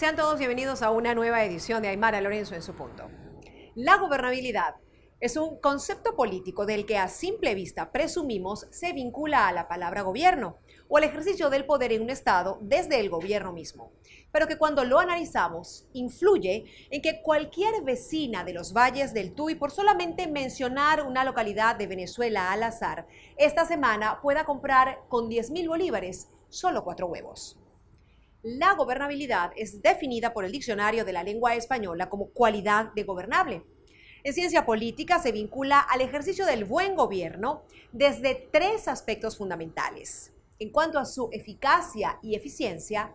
Sean todos bienvenidos a una nueva edición de Aymara Lorenzo en su punto. La gobernabilidad es un concepto político del que a simple vista presumimos se vincula a la palabra gobierno o al ejercicio del poder en un Estado desde el gobierno mismo, pero que cuando lo analizamos influye en que cualquier vecina de los valles del Tuy, por solamente mencionar una localidad de Venezuela al azar, esta semana pueda comprar con 10 mil bolívares solo cuatro huevos. La gobernabilidad es definida por el diccionario de la lengua española como cualidad de gobernable. En ciencia política se vincula al ejercicio del buen gobierno desde tres aspectos fundamentales. En cuanto a su eficacia y eficiencia,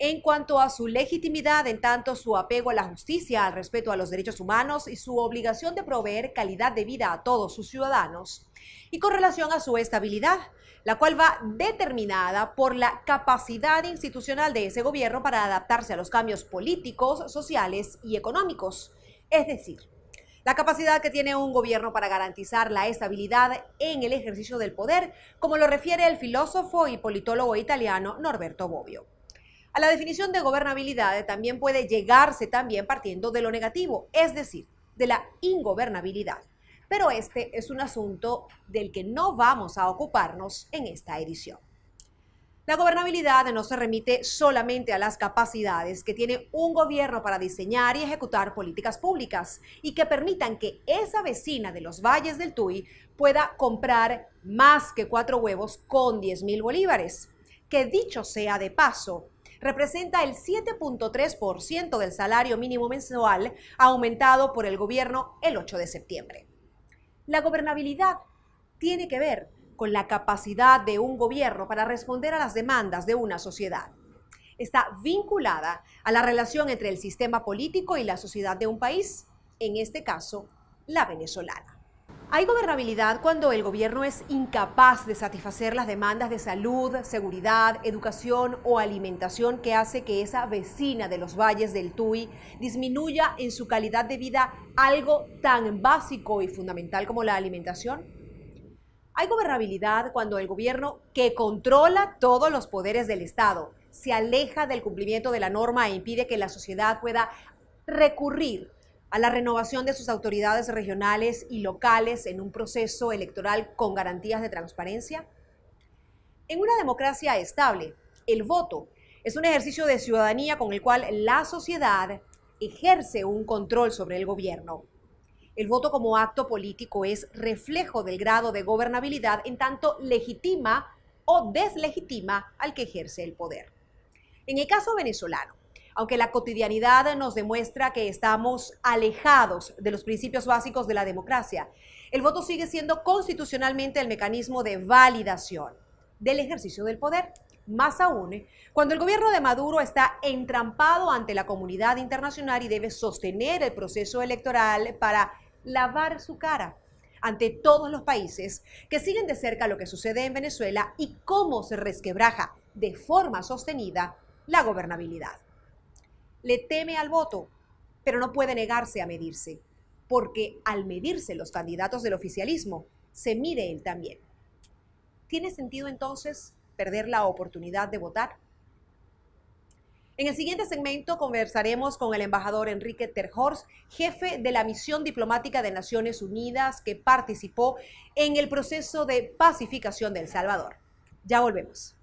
en cuanto a su legitimidad, en tanto su apego a la justicia, al respeto a los derechos humanos y su obligación de proveer calidad de vida a todos sus ciudadanos, y con relación a su estabilidad, la cual va determinada por la capacidad institucional de ese gobierno para adaptarse a los cambios políticos, sociales y económicos, es decir, la capacidad que tiene un gobierno para garantizar la estabilidad en el ejercicio del poder, como lo refiere el filósofo y politólogo italiano Norberto Bobbio. A la definición de gobernabilidad también puede llegarse también partiendo de lo negativo, es decir, de la ingobernabilidad. Pero este es un asunto del que no vamos a ocuparnos en esta edición. La gobernabilidad no se remite solamente a las capacidades que tiene un gobierno para diseñar y ejecutar políticas públicas y que permitan que esa vecina de los valles del Tuy pueda comprar más que cuatro huevos con 10 mil bolívares. Que dicho sea de paso, representa el 7.3% del salario mínimo mensual aumentado por el gobierno el 8 de septiembre. La gobernabilidad tiene que ver con la capacidad de un gobierno para responder a las demandas de una sociedad. Está vinculada a la relación entre el sistema político y la sociedad de un país, en este caso, la venezolana. ¿Hay gobernabilidad cuando el gobierno es incapaz de satisfacer las demandas de salud, seguridad, educación o alimentación que hace que esa vecina de los valles del Tuy disminuya en su calidad de vida algo tan básico y fundamental como la alimentación? ¿Hay gobernabilidad cuando el gobierno que controla todos los poderes del Estado se aleja del cumplimiento de la norma e impide que la sociedad pueda recurrir a la renovación de sus autoridades regionales y locales en un proceso electoral con garantías de transparencia? En una democracia estable, el voto es un ejercicio de ciudadanía con el cual la sociedad ejerce un control sobre el gobierno. El voto como acto político es reflejo del grado de gobernabilidad en tanto legitima o deslegitima al que ejerce el poder. En el caso venezolano, aunque la cotidianidad nos demuestra que estamos alejados de los principios básicos de la democracia, el voto sigue siendo constitucionalmente el mecanismo de validación del ejercicio del poder. Más aún, cuando el gobierno de Maduro está entrampado ante la comunidad internacional y debe sostener el proceso electoral para lavar su cara ante todos los países que siguen de cerca lo que sucede en Venezuela y cómo se resquebraja de forma sostenida la gobernabilidad le teme al voto, pero no puede negarse a medirse, porque al medirse los candidatos del oficialismo, se mide él también. ¿Tiene sentido entonces perder la oportunidad de votar? En el siguiente segmento conversaremos con el embajador Enrique terhors jefe de la misión diplomática de Naciones Unidas que participó en el proceso de pacificación de El Salvador. Ya volvemos.